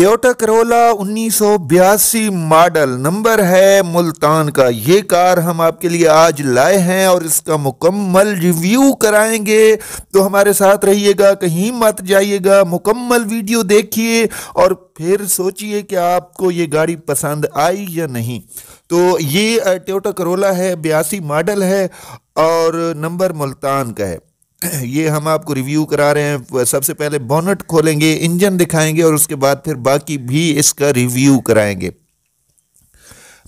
Toyota Corolla उन्नीस model number है मुल्तान का ये कार हम आपके लिए आज लाए हैं और इसका मुकम्मल रिव्यू कराएंगे तो हमारे साथ रहिएगा कहीं मत जाइएगा मुकम्मल वीडियो देखिए और फिर सोचिए कि आपको ये गाड़ी पसंद आई या नहीं तो ये टोयोटा करोला है बयासी मॉडल है और नंबर मुल्तान का है ये हम आपको रिव्यू करा रहे हैं सबसे पहले बोनट खोलेंगे इंजन दिखाएंगे और उसके बाद फिर बाकी भी इसका रिव्यू कराएंगे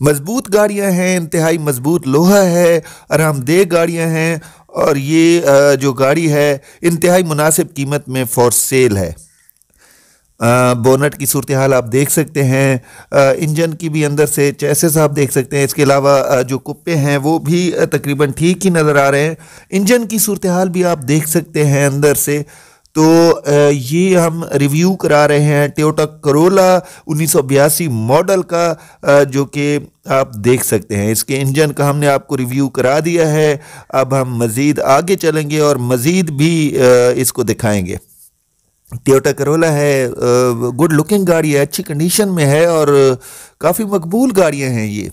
मजबूत गाड़ियां हैं इंतहाई मजबूत लोहा है आरामदेह गाड़ियां हैं और ये जो गाड़ी है इंतहाई मुनासिब कीमत में फॉर सेल है बोनट की सूरत हाल आप देख सकते हैं इंजन की भी अंदर से चैसेस आप देख सकते हैं इसके अलावा जो कुप्पे हैं वो भी तकरीबन ठीक ही नज़र आ रहे हैं इंजन की सूरत हाल भी आप देख सकते हैं अंदर से तो ये हम रिव्यू करा रहे हैं टोटा करोला उन्नीस मॉडल का जो कि आप देख सकते हैं इसके इंजन का हमने आपको रिव्यू करा दिया है अब हम मज़ीद आगे चलेंगे और मज़ीद भी इसको दिखाएंगे टोटा करोला है गुड लुकिंग गाड़ी है अच्छी कंडीशन में है और काफ़ी मकबूल गाड़ियाँ हैं ये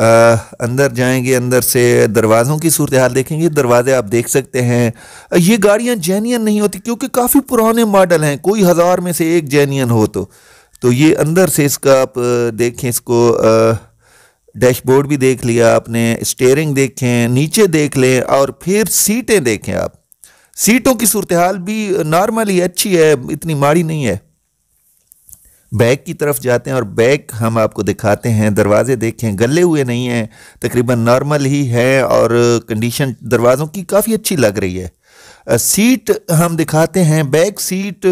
आ, अंदर जाएंगे अंदर से दरवाज़ों की सूरत हाल देखेंगे दरवाजे आप देख सकते हैं ये गाड़ियाँ जैनियन नहीं होती क्योंकि काफ़ी पुराने मॉडल हैं कोई हज़ार में से एक जैनियन हो तो तो ये अंदर से इसका आप देखें इसको डैशबोर्ड भी देख लिया आपने स्टेयरिंग देखें नीचे देख लें और फिर सीटें देखें आप सीटों की सूरत हाल भी ही अच्छी है इतनी माड़ी नहीं है बैग की तरफ जाते हैं और बैग हम आपको दिखाते हैं दरवाजे देखें गले हुए नहीं हैं तकरीबन नॉर्मल ही है और कंडीशन दरवाज़ों की काफ़ी अच्छी लग रही है सीट हम दिखाते हैं बैग सीट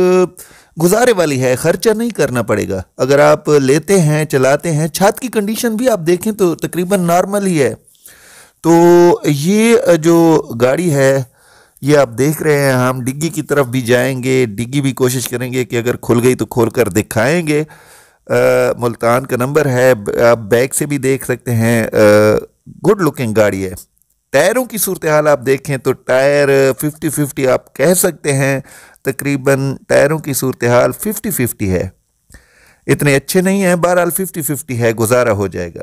गुजारे वाली है खर्चा नहीं करना पड़ेगा अगर आप लेते हैं चलाते हैं छत की कंडीशन भी आप देखें तो तकरीबन नॉर्मल ही है तो ये जो गाड़ी है ये आप देख रहे हैं हम डिग्गी की तरफ भी जाएंगे डिग्गी भी कोशिश करेंगे कि अगर खुल गई तो खोल कर दिखाएँगे मुल्तान का नंबर है आप बैग से भी देख सकते हैं गुड लुकिंग गाड़ी है टायरों की सूरत हाल आप देखें तो टायर फिफ्टी फिफ्टी आप कह सकते हैं तकरीबन टायरों की सूरत हाल फिफ्टी फिफ्टी है इतने अच्छे नहीं हैं बहरहाल फिफ्टी फिफ्टी है गुजारा हो जाएगा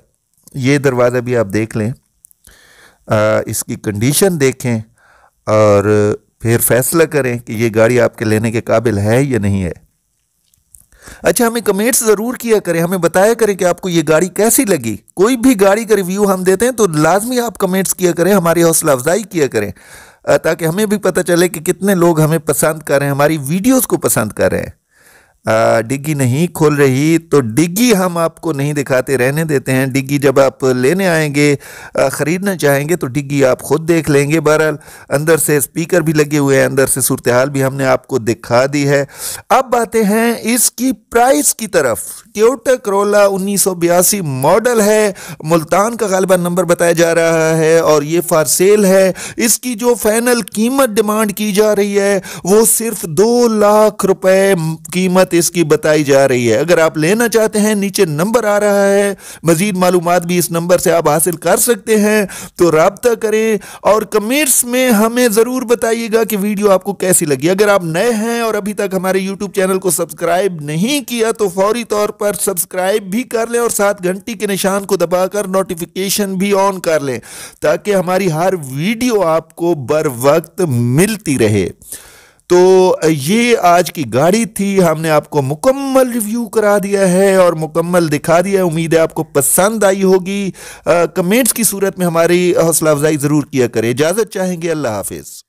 ये दरवाज़ा भी आप देख लें आ, इसकी कंडीशन देखें और फिर फैसला करें कि ये गाड़ी आपके लेने के काबिल है या नहीं है अच्छा हमें कमेंट्स ज़रूर किया करें हमें बताया करें कि आपको ये गाड़ी कैसी लगी कोई भी गाड़ी का रिव्यू हम देते हैं तो लाजमी आप कमेंट्स किया करें हमारी हौसला अफजाई किया करें ताकि हमें भी पता चले कि कितने लोग हमें पसंद कर रहे हैं हमारी वीडियोज़ को पसंद कर रहे हैं डिग्गी नहीं खोल रही तो डिग्गी हम आपको नहीं दिखाते रहने देते हैं डिग्गी जब आप लेने आएंगे ख़रीदना चाहेंगे तो डिग्गी आप ख़ुद देख लेंगे बहरहाल अंदर से स्पीकर भी लगे हुए हैं अंदर से सूरत हाल भी हमने आपको दिखा दी है अब बातें हैं इसकी प्राइस की तरफ ट्योटर करोला उन्नीस मॉडल है मुल्तान का गालबा नंबर बताया जा रहा है और ये फार सेल है इसकी जो फाइनल कीमत डिमांड की जा रही है वो सिर्फ दो लाख रुपए कीमत इसकी बताई जा रही है अगर आप लेना चाहते हैं नीचे नंबर आ रहा है मजीद मालूम भी इस नंबर से आप हासिल कर सकते हैं तो रबता करें और कमेंट्स में हमें ज़रूर बताइएगा कि वीडियो आपको कैसी लगी अगर आप नए हैं और अभी तक हमारे यूट्यूब चैनल को सब्सक्राइब नहीं किया तो फौरी तौर पर पर सब्सक्राइब भी कर लें और साथ घंटी के निशान को दबाकर नोटिफिकेशन भी ऑन कर लें ताकि हमारी हर वीडियो आपको बर वक्त मिलती रहे तो ये आज की गाड़ी थी हमने आपको मुकम्मल रिव्यू करा दिया है और मुकम्मल दिखा दिया है उम्मीद है आपको पसंद आई होगी कमेंट्स की सूरत में हमारी हौसला अफजाई ज़रूर किया करें इजाज़त चाहेंगे अल्लाह हाफिज़